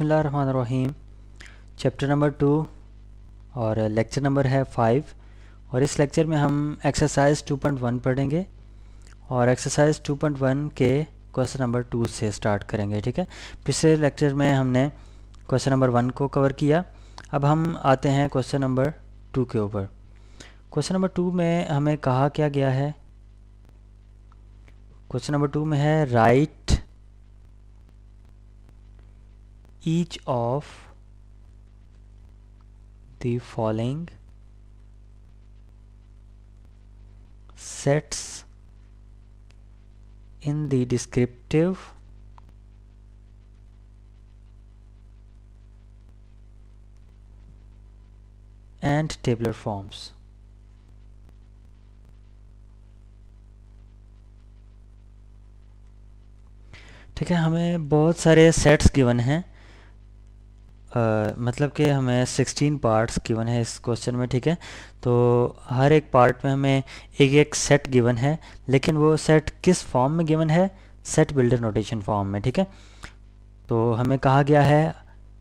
रहीम chapter number two और lecture number है five और इस लेक्चर में हम एक्सरसाइज 2.1 पढ़ेंगे और एक्सरसाइज 2.1 के क्वेश्चन नंबर टू से स्टार्ट करेंगे ठीक है पिछले लेक्चर में हमने क्वेश्चन नंबर वन को कवर किया अब हम आते हैं क्वेश्चन नंबर टू के ऊपर क्वेश्चन नंबर टू में हमें कहा क्या गया है क्वेश्चन नंबर टू में है right each of the following sets in the descriptive and tabular forms. ठीक है हमें बहुत सारे सेट्स गिवन हैं आ, मतलब कि हमें 16 पार्ट्स गिवन है इस क्वेश्चन में ठीक है तो हर एक पार्ट में हमें एक एक सेट गिवन है लेकिन वो सेट किस फॉर्म में गिवन है सेट बिल्डर नोटेशन फॉर्म में ठीक है तो हमें कहा गया है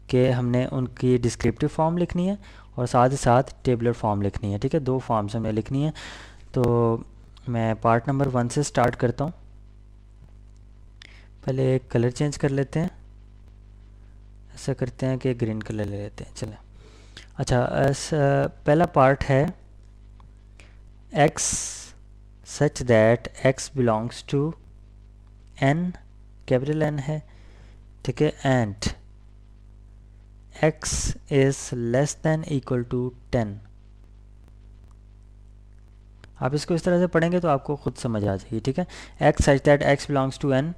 कि हमने उनकी डिस्क्रिप्टिव फॉर्म लिखनी है और साथ ही साथ टेबलर फॉर्म लिखनी है ठीक है दो फॉर्म्स हमें लिखनी है तो मैं पार्ट नंबर वन से स्टार्ट करता हूँ पहले कलर चेंज कर लेते हैं ऐसा करते हैं कि ग्रीन कलर ले लेते हैं चलें अच्छा पहला पार्ट है x such that x belongs to N capital N है ठीक है and x is less than equal to ten आप इसको इस तरह से पढ़ेंगे तो आपको खुद समझ आ जाएगी ठीक है x such that x belongs to N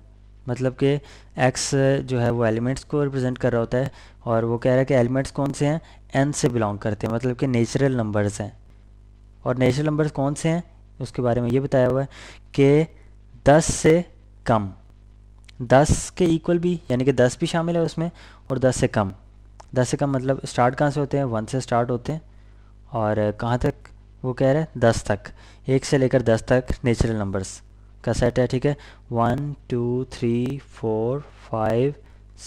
मतलब कि एक्स जो है वो एलिमेंट्स को रिप्रेजेंट कर रहा होता है और वो कह रहा है कि एलिमेंट्स कौन से हैं एन से बिलोंग करते हैं मतलब कि नेचुरल नंबर्स हैं और नेचुरल नंबर्स कौन से हैं उसके बारे में ये बताया हुआ है कि दस से कम दस के इक्वल भी यानी कि दस भी शामिल है उसमें और दस से कम दस से कम मतलब स्टार्ट कहाँ से होते हैं वन से स्टार्ट होते हैं और कहाँ तक वो कह रहे हैं दस तक एक से लेकर दस तक नेचुरल नंबर्स का सेट है ठीक है one two three four five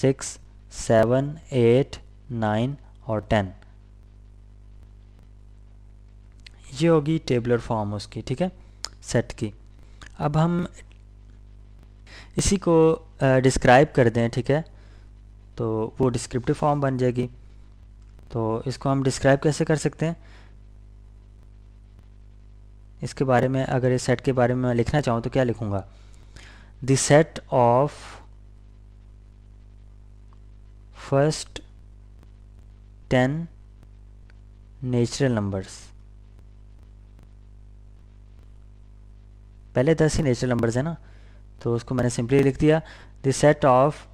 six seven eight nine और टेन ये होगी टेबलर फॉर्म उसकी ठीक है सेट की अब हम इसी को डिस्क्राइब कर दें ठीक है तो वो डिस्क्रिप्टिव फॉर्म बन जाएगी तो इसको हम डिस्क्राइब कैसे कर सकते हैं इसके बारे में अगर इस सेट के बारे में मैं लिखना चाहूँ तो क्या लिखूँगा the set of first ten natural numbers पहले दस ही नेचुरल नंबर्स हैं ना तो उसको मैंने सिंपली लिख दिया the set of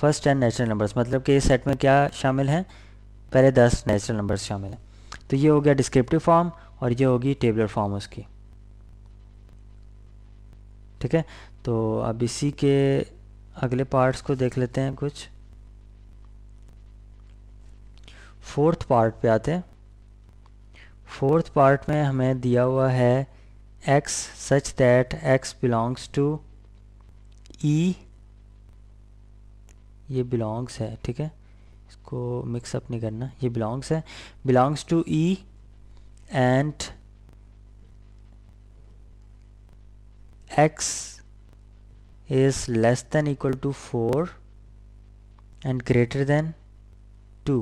first ten natural numbers मतलब कि इस सेट में क्या शामिल हैं पहले दस नेचुरल नंबर्स शामिल हैं तो ये हो गया डिस्क्रिप्टिव फॉर्म और ये होगी टेबलर फॉर्म उसकी ठीक है तो अब इसी के अगले पार्ट्स को देख लेते हैं कुछ फोर्थ पार्ट पे आते हैं फोर्थ पार्ट में हमें दिया हुआ है x such that x belongs to e ये बिलोंग्स है ठीक है इसको मिक्सअप नहीं करना ये बिलोंग्स है belongs to E and x is less than equal to four and greater than two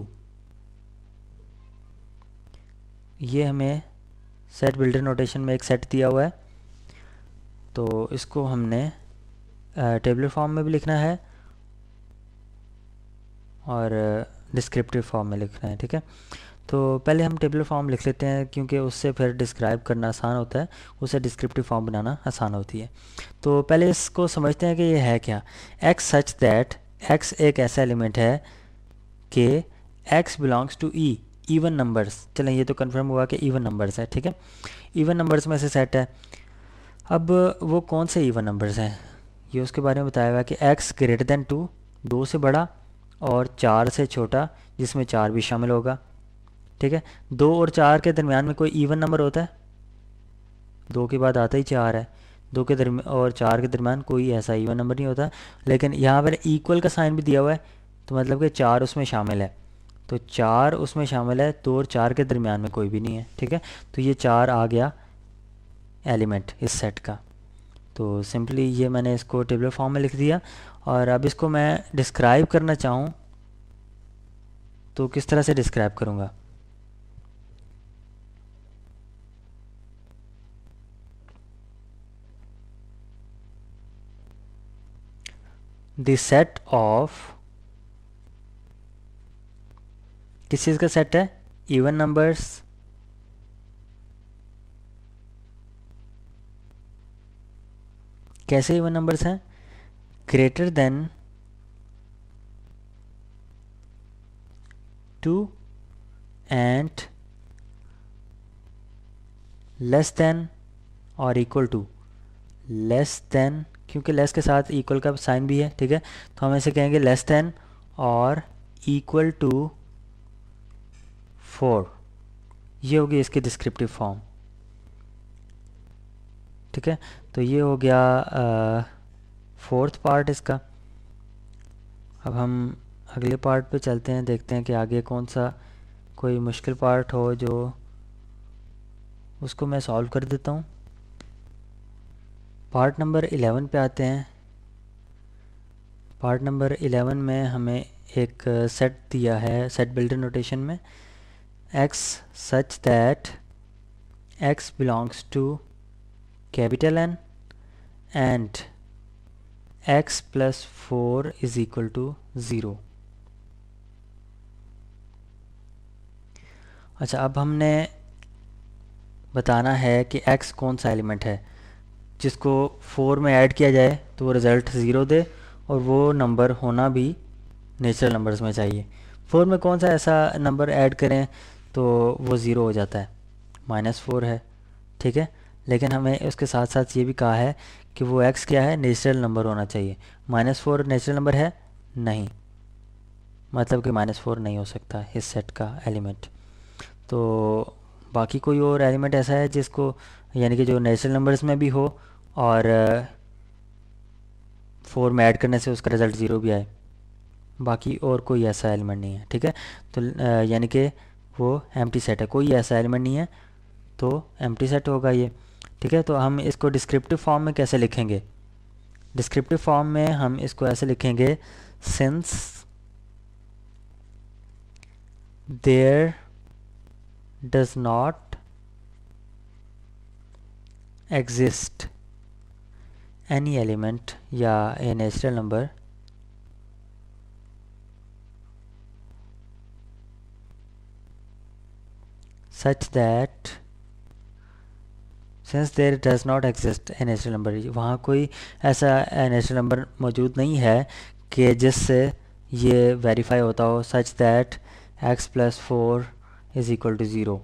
ये हमें सेट बिल्डर नोटेशन में एक सेट दिया हुआ है तो इसको हमने टेबल फॉर्म में भी लिखना है और डिस्क्रिप्टिव फॉर्म में लिखना है ठीक है तो पहले हम टेबल फॉर्म लिख लेते हैं क्योंकि उससे फिर डिस्क्राइब करना आसान होता है उसे डिस्क्रिप्टिव फॉर्म बनाना आसान होती है तो पहले इसको समझते हैं कि ये है क्या एक्स सच दैट एक्स एक ऐसा एलिमेंट है कि x belongs to e even numbers चलें ये तो कंफर्म हुआ कि ईवन नंबर्स है ठीक है इवन नंबर्स में से सेट है अब वो कौन से इवन नंबर्स हैं ये उसके बारे में बताया हुआ कि एक्स ग्रेटर दैन टू दो से बड़ा और चार से छोटा जिसमें चार भी शामिल होगा ठीक है दो और चार के दरमियान में कोई इवन नंबर होता है दो के बाद आता ही चार है दो के दरमिया और चार के दरमियान कोई ऐसा इवन नंबर नहीं होता लेकिन यहाँ पर इक्वल का साइन भी दिया हुआ है तो मतलब कि चार उसमें शामिल है तो चार उसमें शामिल है दो और चार के दरमियान में कोई भी नहीं है ठीक है तो ये चार आ गया एलिमेंट इस सेट का तो सिंपली ये मैंने इसको टेबल फॉर्म में लिख दिया और अब इसको मैं डिस्क्राइब करना चाहूँ तो किस तरह से डिस्क्राइब करूँगा द सेट ऑफ किस चीज़ का सेट है इवन नंबर्स कैसे इवन नंबर्स हैं greater than 2 and less than or equal to less than क्योंकि less के साथ equal का sign भी है ठीक है तो हम ऐसे कहेंगे less than और equal to 4 ये होगी इसकी descriptive form ठीक है तो ये हो गया आ, फोर्थ पार्ट इसका अब हम अगले पार्ट पे चलते हैं देखते हैं कि आगे कौन सा कोई मुश्किल पार्ट हो जो उसको मैं सॉल्व कर देता हूँ पार्ट नंबर एलेवन पे आते हैं पार्ट नंबर एलेवन में हमें एक सेट दिया है सेट बिल्डर नोटेशन में x such that x belongs to capital N and x plus 4 is equal to 0 अच्छा अब हमने बताना है कि x कौन सा एलिमेंट है जिसको 4 में ऐड किया जाए तो वो रिज़ल्ट ज़ीरो दे और वो नंबर होना भी नेचुरल नंबर्स में चाहिए 4 में कौन सा ऐसा नंबर ऐड करें तो वो ज़ीरो हो जाता है माइनस फोर है ठीक है लेकिन हमें उसके साथ साथ ये भी कहा है कि वो एक्स क्या है नेचुरल नंबर होना चाहिए माइनस फोर नेचुरल नंबर है नहीं मतलब कि माइनस फोर नहीं हो सकता इस सेट का एलिमेंट तो बाकी कोई और एलिमेंट ऐसा है जिसको यानी कि जो नेचुरल नंबर्स में भी हो और फोर में ऐड करने से उसका रिज़ल्ट ज़ीरो भी आए बाकी और कोई ऐसा एलिमेंट नहीं है ठीक है तो यानी कि वो एम्प्टी सेट है कोई ऐसा एलिमेंट नहीं है तो एम्प्टी सेट होगा ये ठीक है तो हम इसको डिस्क्रिप्टिव फॉर्म में कैसे लिखेंगे डिस्क्रिप्टिव फॉर्म में हम इसको ऐसे लिखेंगे since there does not exist any element या a natural number such that since there does not exist a natural number वहाँ कोई ऐसा नेचुरल नंबर मौजूद नहीं है कि जिससे ये वेरीफाई होता हो such that x plus four is equal to zero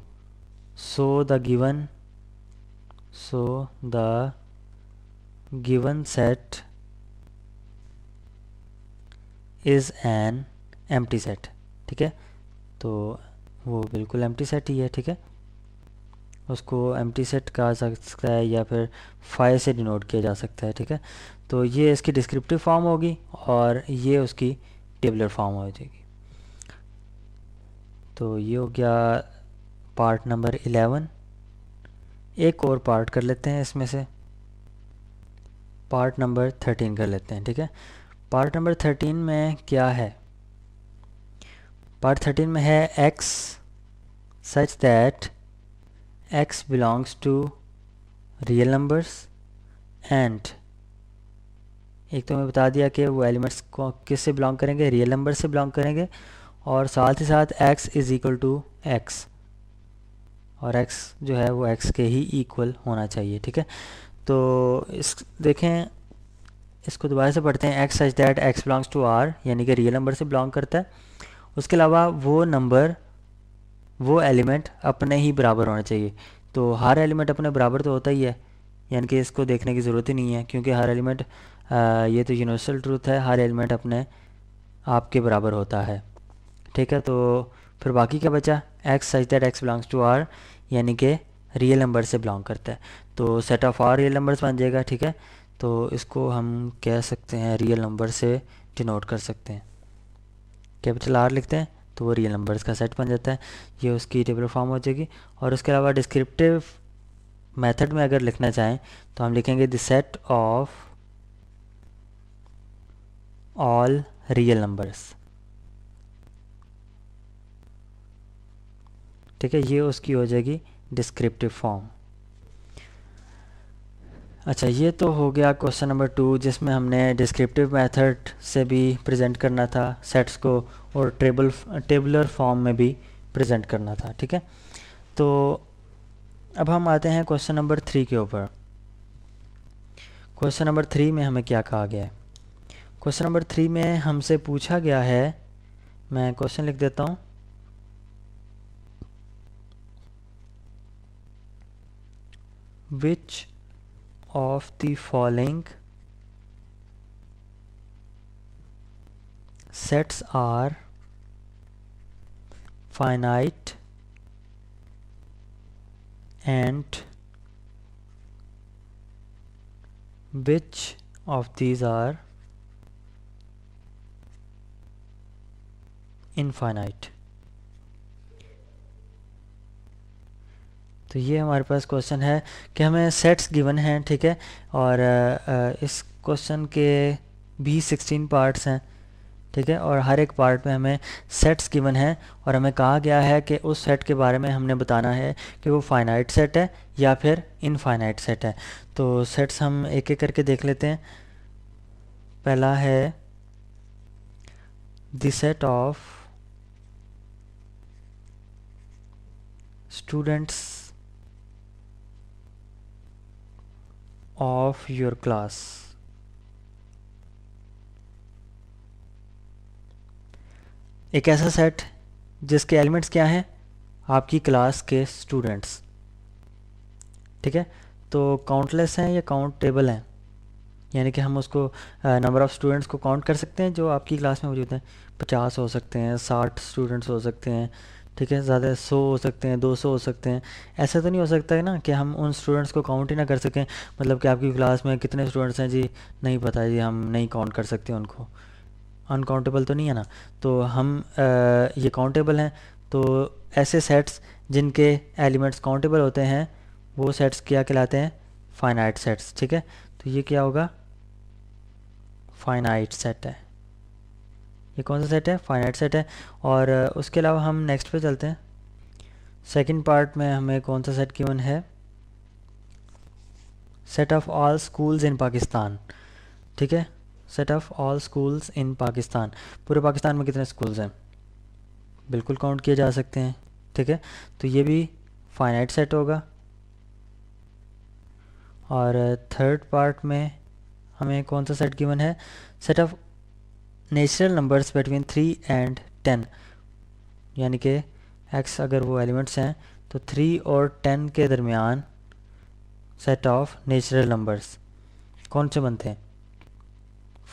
so the given so the given set is an empty set ठीक है तो वो बिल्कुल एम्प्टी सेट ही है ठीक है उसको एम सेट कहा जा सकता है या फिर फाइव से डिनोट किया जा सकता है ठीक है तो ये इसकी डिस्क्रिप्टिव फॉर्म होगी और ये उसकी टेबलर फॉर्म हो जाएगी तो ये हो गया पार्ट नंबर एलेवन एक और पार्ट कर लेते हैं इसमें से पार्ट नंबर थर्टीन कर लेते हैं ठीक है पार्ट नंबर थर्टीन में क्या है पार्ट थर्टीन में है x such that x belongs to real numbers and एक तो मैं बता दिया कि वो एलिमेंट्स को किस से बिलोंग करेंगे रियल नंबर से बिलोंग करेंगे और साथ ही साथ x is equal to x और x जो है वो x के ही इक्वल होना चाहिए ठीक है तो इस देखें इसको दोबारा से पढ़ते हैं x such that x belongs to r यानी कि रियल नंबर से बिलोंग करता है उसके अलावा वो नंबर वो एलिमेंट अपने ही बराबर होना चाहिए तो हर एलिमेंट अपने बराबर तो होता ही है यानी कि इसको देखने की ज़रूरत ही नहीं है क्योंकि हर एलिमेंट ये तो यूनिवर्सल ट्रूथ है हर एलिमेंट अपने आपके बराबर होता है ठीक है तो फिर बाकी क्या बचा x such that x belongs to R यानी कि रियल नंबर से बिलोंग करता है तो set of R real numbers बन जाएगा ठीक है तो इसको हम कह सकते हैं रियल नंबर से डिनोट कर सकते हैं कैपिटल आर लिखते हैं तो वो रियल नंबर्स का सेट बन जाता है ये उसकी टेबल फॉर्म हो जाएगी और उसके अलावा डिस्क्रिप्टिव मेथड में अगर लिखना चाहें तो हम लिखेंगे the set of all real numbers ठीक है ये उसकी हो जाएगी डिस्क्रिप्टिव फॉर्म अच्छा ये तो हो गया क्वेश्चन नंबर टू जिसमें हमने डिस्क्रिप्टिव मेथड से भी प्रेजेंट करना था सेट्स को और टेबल टेबलर फॉर्म में भी प्रेजेंट करना था ठीक है तो अब हम आते हैं क्वेश्चन नंबर थ्री के ऊपर क्वेश्चन नंबर थ्री में हमें क्या कहा गया है क्वेश्चन नंबर थ्री में हमसे पूछा गया है मैं क्वेश्चन लिख देता हूँ विच of the following sets are finite and which of these are infinite तो ये हमारे पास क्वेश्चन है कि हमें सेट्स गिवन हैं ठीक है और इस क्वेश्चन के भी सिक्सटीन पार्ट्स हैं ठीक है और हर एक पार्ट में हमें सेट्स गिवन हैं और हमें कहा गया है कि उस सेट के बारे में हमने बताना है कि वो फाइनाइट सेट है या फिर इनफाइनाइट सेट है तो सेट्स हम एक एक करके देख लेते हैं पहला है the set of students of your class एक ऐसा सेट जिसके एलिमेंट्स क्या हैं आपकी क्लास के स्टूडेंट्स ठीक है तो काउंटलेस हैं या काउंटेबल हैं यानी कि हम उसको नंबर ऑफ़ स्टूडेंट्स को काउंट कर सकते हैं जो आपकी क्लास में मौजूद हैं पचास हो सकते हैं साठ स्टूडेंट्स हो सकते हैं ठीक है ज़्यादा सौ हो सकते हैं दो सौ हो सकते हैं ऐसा तो नहीं हो सकता है ना कि हम उन स्टूडेंट्स को काउंट ही ना कर सकें मतलब कि आपकी क्लास में कितने स्टूडेंट्स हैं जी नहीं पता जी हम नहीं काउंट कर सकते उनको अनकाउंटेबल तो नहीं है ना तो हम आ, ये काउंटेबल हैं तो ऐसे सेट्स जिनके एलिमेंट्स काउंटेबल होते हैं वो सेट्स क्या कहलाते हैं फाइनाइट सेट्स ठीक है तो ये क्या होगा फाइनाइट सेट है ये कौन सा सेट है फाइनाइट सेट है और उसके अलावा हम नेक्स्ट पे चलते हैं सेकंड पार्ट में हमें कौन सा सेट गिवन है set of all schools in Pakistan ठीक है set of all schools in Pakistan पूरे पाकिस्तान में कितने स्कूल्स हैं बिल्कुल काउंट किए जा सकते हैं ठीक है तो ये भी फाइनाइट सेट होगा और थर्ड पार्ट में हमें कौन सा सेट गिवन है set of natural numbers between three and ten यानी कि एक्स अगर वो एलिमेंट्स हैं तो थ्री और टेन के दरमियान सेट ऑफ नेचुरल नंबर्स कौन से बनते हैं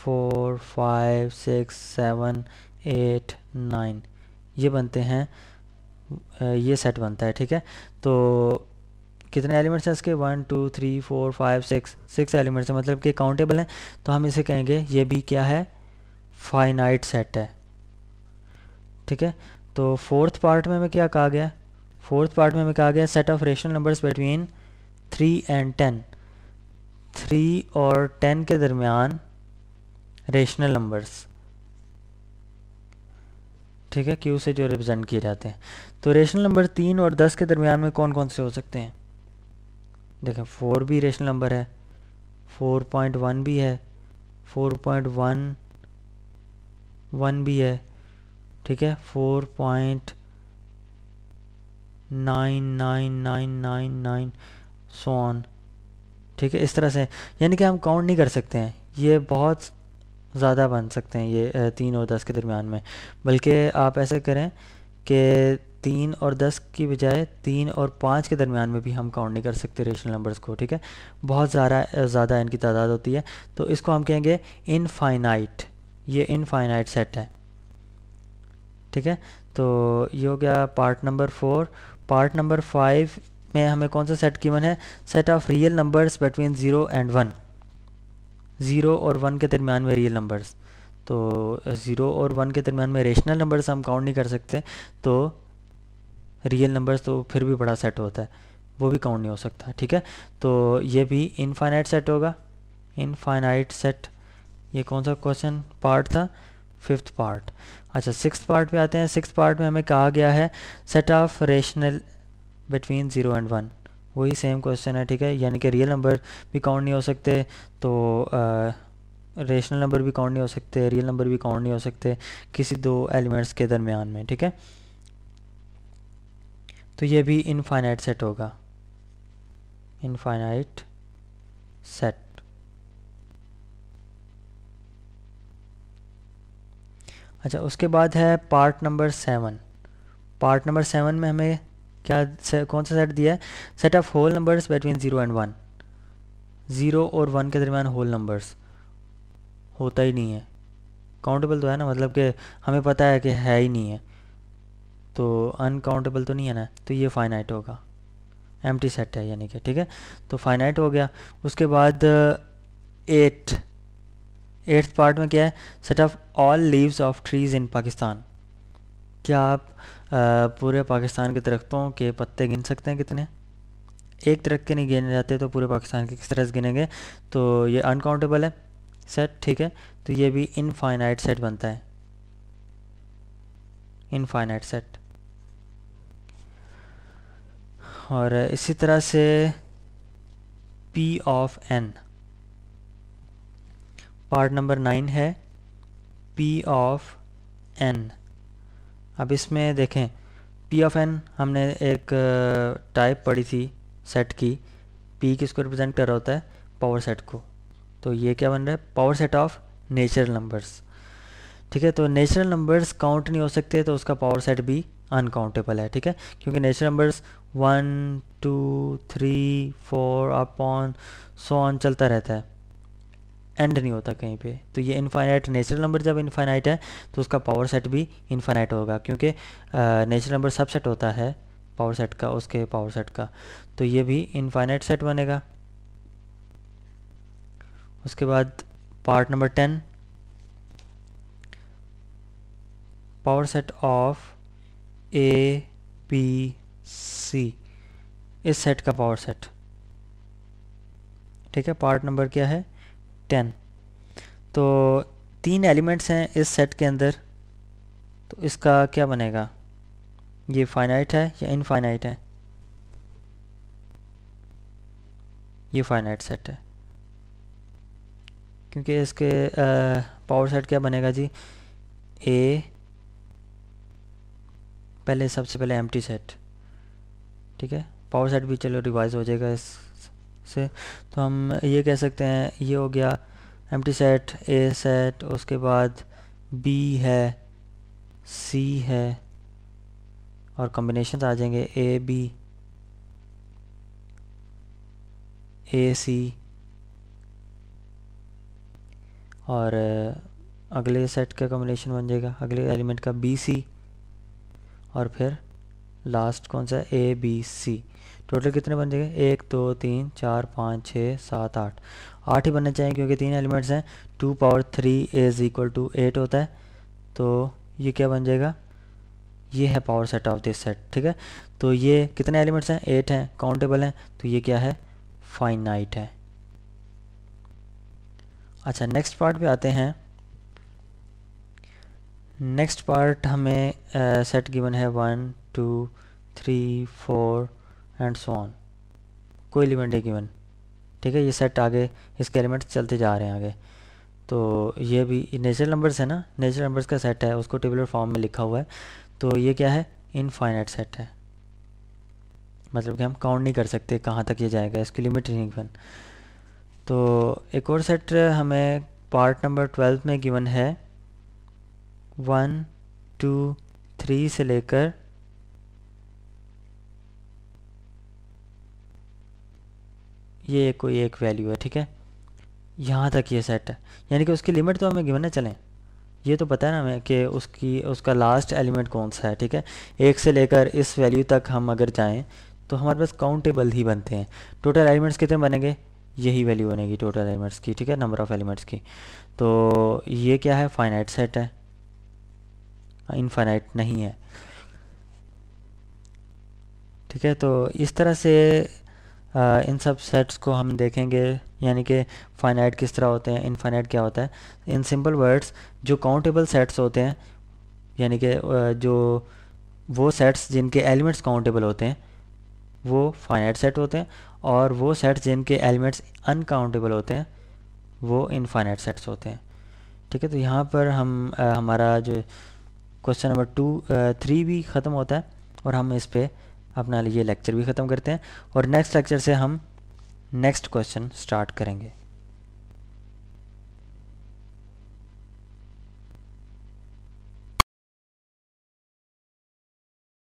four five six seven eight nine ये बनते हैं ये सेट बनता है ठीक है तो कितने एलिमेंट्स हैं इसके one two three four five six six elements हैं मतलब कि काउंटेबल हैं तो हम इसे कहेंगे ये भी क्या है फाइनाइट सेट है ठीक है तो फोर्थ पार्ट में हमें क्या कहा गया फोर्थ पार्ट में हमें कहा गया set of rational numbers between three and ten three और टेन के दरमियान रेशनल नंबर्स ठीक है क्यू से जो रिप्रेजेंट किए जाते हैं तो रेशनल नंबर तीन और दस के दरमियान में कौन कौन से हो सकते हैं देखें फोर भी रेशनल नंबर है फोर पॉइंट वन भी है फोर पॉइंट वन वन भी है ठीक है four point nine nine nine nine nine so on ठीक है इस तरह से यानी कि हम काउंट नहीं कर सकते हैं ये बहुत ज़्यादा बन सकते हैं ये तीन और दस के दरमियान में बल्कि आप ऐसे करें कि तीन और दस की बजाय तीन और पाँच के दरमियान में भी हम काउंट नहीं कर सकते रेशनल नंबर्स को ठीक है बहुत ज़्यादा ज़्यादा इनकी तादाद होती है तो इसको हम कहेंगे इनफाइनाइट ये इनफाइनाइट सेट है ठीक है तो ये हो गया part number four part number five में हमें कौन सा सेट गिवन है set of real numbers between zero and one zero और वन के दरमियान में रियल नंबर्स तो ज़ीरो और वन के दरमियान में रेशनल नंबर्स हम काउंट नहीं कर सकते तो रियल नंबर्स तो फिर भी बड़ा सेट होता है वो भी काउंट नहीं हो सकता ठीक है तो ये भी इनफाइनाइट सेट होगा इनफाइनाइट सेट ये कौन सा क्वेश्चन पार्ट था फिफ्थ पार्ट अच्छा सिक्स पार्ट पे आते हैं सिक्स पार्ट में हमें कहा गया है set of rational between zero and one वही सेम क्वेश्चन है ठीक है यानी कि रियल नंबर भी काउंट नहीं हो सकते तो रेशनल नंबर भी काउंट नहीं हो सकते रियल नंबर भी काउंट नहीं हो सकते किसी दो एलिमेंट्स के दरमियान में ठीक है तो ये भी इनफाइनाइट सेट होगा इनफाइनाइट सेट अच्छा उसके बाद है part number seven part number seven में हमें क्या से, कौन सा सेट दिया है set of whole numbers between zero and one zero और वन के दरमियान होल नंबर्स होता ही नहीं है काउंटेबल तो है ना मतलब कि हमें पता है कि है ही नहीं है तो अनकाउंटेबल तो नहीं है ना तो ये फाइनाइट होगा एम सेट है यानी कि ठीक है तो फाइनाइट हो गया उसके बाद एट uh, एट्थ पार्ट में क्या है set of all leaves of trees in Pakistan क्या आप आ, पूरे पाकिस्तान के दरख्तों के पत्ते गिन सकते हैं कितने एक दरख्त के नहीं गिने जाते तो पूरे पाकिस्तान के किस तरह से गिनेंगे तो ये अनकाउंटेबल है सेट ठीक है तो ये भी इनफाइनाइट सेट बनता है इनफाइनाइट सेट और इसी तरह से P of N part number nine है पी ऑफ एन अब इसमें देखें पी ऑफ एन हमने एक टाइप पढ़ी थी सेट की पी किसको रिप्रेजेंट कर रहा होता है पावर सेट को तो ये क्या बन रहा है power set of natural numbers ठीक है तो नेचुरल नंबर्स काउंट नहीं हो सकते तो उसका पावर सेट भी अनकाउंटेबल है ठीक है क्योंकि natural numbers one two three four upon so on चलता रहता है एंड नहीं होता कहीं पे तो ये इनफाइनाइट नेचुरल नंबर जब इनफाइनाइट है तो उसका पावर सेट भी इनफाइनाइट होगा क्योंकि नेचुरल नंबर सबसेट होता है पावर सेट का उसके पावर सेट का तो ये भी इनफाइनाइट सेट बनेगा उसके बाद part number ten power set of A B C इस सेट का पावर सेट ठीक है पार्ट नंबर क्या है टेन तो तीन एलिमेंट्स हैं इस सेट के अंदर तो इसका क्या बनेगा ये फाइनाइट है या इनफाइनाइट है ये फाइनाइट सेट है क्योंकि इसके पावर सेट क्या बनेगा जी ए पहले सबसे पहले एम्प्टी सेट ठीक है पावर सेट भी चलो रिवाइज हो जाएगा इस से तो हम ये कह सकते हैं ये हो गया एम सेट ए सेट उसके बाद बी है सी है और कॉम्बिनेशन आ जाएंगे ए बी ए सी और अगले सेट का कॉम्बिनेशन बन जाएगा अगले एलिमेंट का बी सी और फिर लास्ट कौन सा ए बी सी टोटल कितने बन जाएंगे एक दो तीन चार पाँच छः सात आठ आठ ही बनने चाहिए क्योंकि तीन एलिमेंट्स हैं two power three is equal to eight होता है तो ये क्या बन जाएगा ये है power set of this set ठीक है तो ये कितने एलिमेंट्स हैं एट हैं काउंटेबल हैं तो ये क्या है फाइनाइट है अच्छा नेक्स्ट पार्ट पे आते हैं नेक्स्ट पार्ट हमें सेट uh, गिवन है one two three four and so on कोई एलिमेंट है गिवन ठीक है ये सेट आगे इसके एलिमेंट चलते जा रहे हैं आगे तो ये भी नेचुरल नंबर्स है ना नेचुरल नंबर्स का सेट है उसको टेबुलर फॉर्म में लिखा हुआ है तो ये क्या है इनफाइनाइट सेट है मतलब कि हम काउंट नहीं कर सकते कहाँ तक ये जाएगा इसकी लिमिट नहीं गिवन तो एक और सेट हमें पार्ट नंबर ट्वेल्थ में गिवन है वन टू थ्री से लेकर ये कोई एक वैल्यू है ठीक है यहाँ तक ये सेट है यानी कि उसकी लिमिट तो हमें गिवन है चलें ये तो पता है ना हमें कि उसकी उसका लास्ट एलिमेंट कौन सा है ठीक है एक से लेकर इस वैल्यू तक हम अगर जाएँ तो हमारे पास काउंटेबल ही बनते हैं टोटल एलिमेंट्स कितने बनेंगे यही वैल्यू बनेगी टोटल एलिमेंट्स की ठीक है नंबर ऑफ़ एलिमेंट्स की तो ये क्या है फाइनाइट सेट है इनफाइनाइट नहीं है ठीक है तो इस तरह से आ, इन सब सेट्स को हम देखेंगे यानी कि फाइनाइट किस तरह होते हैं इनफाइनाइट क्या होता है इन सिंपल वर्ड्स जो काउंटेबल सेट्स होते हैं यानी कि जो वो सेट्स जिनके एलिमेंट्स काउंटेबल होते हैं वो फाइनाइट सेट होते हैं और वो सेट्स जिनके एलिमेंट्स अनकाउंटेबल होते हैं वो इनफाइनाइट सेट्स होते हैं ठीक है तो यहाँ पर हम आ, हमारा जो क्वेश्चन नंबर टू थ्री भी ख़त्म होता है और हम इस पर अपना ये लेक्चर भी ख़त्म करते हैं और नेक्स्ट लेक्चर से हम नेक्स्ट क्वेश्चन स्टार्ट करेंगे